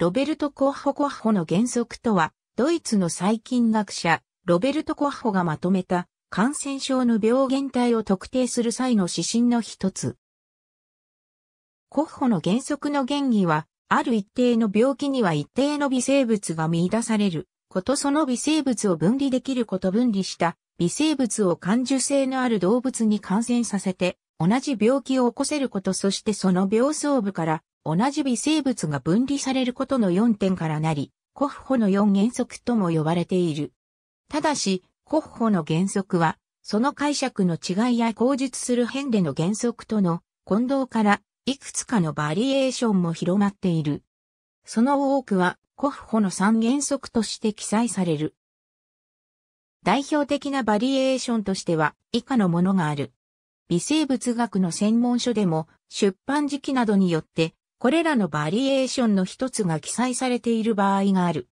ロベルト・コッホ・コッホの原則とは、ドイツの細菌学者、ロベルト・コッホがまとめた感染症の病原体を特定する際の指針の一つ。コッホの原則の原義は、ある一定の病気には一定の微生物が見出されることその微生物を分離できること分離した微生物を感受性のある動物に感染させて同じ病気を起こせることそしてその病巣部から同じ微生物が分離されることの4点からなり、コッホの4原則とも呼ばれている。ただし、コッホの原則は、その解釈の違いや口述する辺での原則との混同から、いくつかのバリエーションも広まっている。その多くは、コッホの3原則として記載される。代表的なバリエーションとしては、以下のものがある。微生物学の専門書でも、出版時期などによってこれらのバリエーションの一つが記載されている場合がある。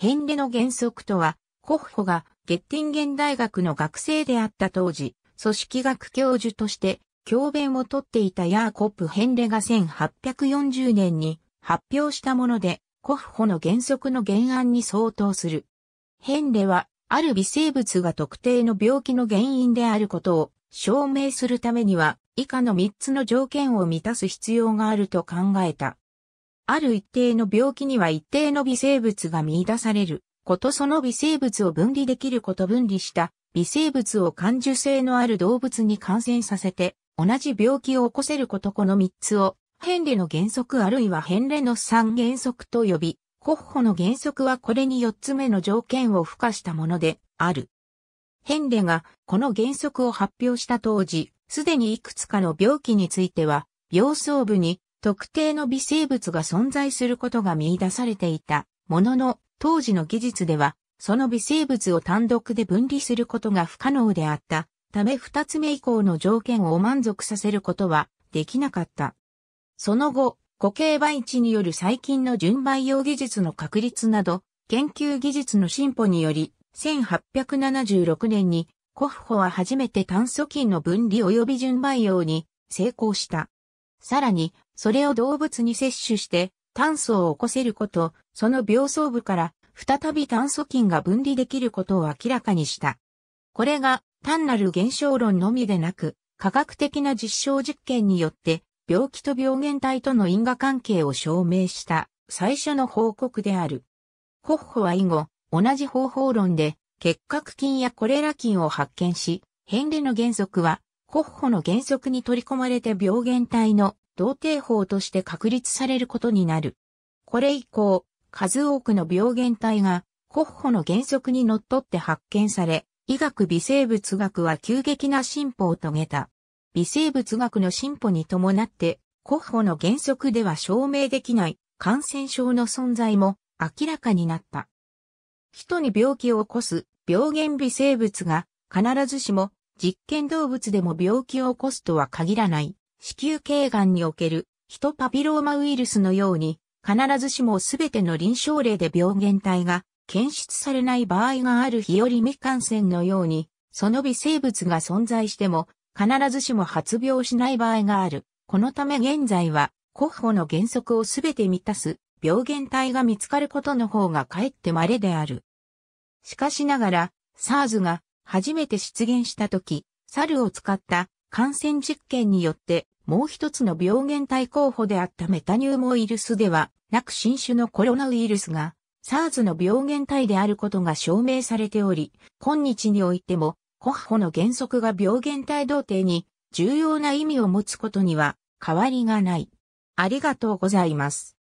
ヘンレの原則とは、コッホがゲッティンゲン大学の学生であった当時、組織学教授として教鞭をとっていたヤーコップ・ヘンレが1840年に発表したもので、コッホの原則の原案に相当する。ヘンレは、ある微生物が特定の病気の原因であることを証明するためには、以下の3つの条件を満たす必要があると考えた。ある一定の病気には一定の微生物が見出されることその微生物を分離できること分離した微生物を感受性のある動物に感染させて同じ病気を起こせることこの三つをヘンレの原則あるいはヘンレの三原則と呼び、コッホの原則はこれに四つ目の条件を付加したものである。ヘンレがこの原則を発表した当時、すでにいくつかの病気については、病巣部に特定の微生物が存在することが見出されていたものの、当時の技術では、その微生物を単独で分離することが不可能であったため二つ目以降の条件を満足させることはできなかった。その後、固形培地による細菌の純培養技術の確立など、研究技術の進歩により、1876年に、コフホは初めて炭素菌の分離及び純培養に成功した。さらに、それを動物に摂取して、炭素を起こせること、その病巣部から再び炭素菌が分離できることを明らかにした。これが単なる現象論のみでなく、科学的な実証実験によって、病気と病原体との因果関係を証明した最初の報告である。コッホは以後、同じ方法論で、結核菌やコレラ菌を発見し、ヘンレの原則は、コッホの原則に取り込まれて病原体の同定法として確立されることになる。これ以降、数多くの病原体が、コッホの原則にのっとって発見され、医学微生物学は急激な進歩を遂げた。微生物学の進歩に伴って、コッホの原則では証明できない感染症の存在も明らかになった。人に病気を起こす病原微生物が必ずしも実験動物でも病気を起こすとは限らない子宮頸がんにおけるヒトパピローマウイルスのように必ずしも全ての臨床例で病原体が検出されない場合がある日より未感染のようにその微生物が存在しても必ずしも発病しない場合がある。このため現在は、国保の原則をすべて満たす病原体が見つかることの方がかえって稀である。しかしながら、SARS が初めて出現した時、猿を使った感染実験によってもう一つの病原体候補であったメタニューモイルスではなく新種のコロナウイルスが SARS の病原体であることが証明されており、今日においても、コッホの原則が病原体同定に重要な意味を持つことには変わりがない。ありがとうございます。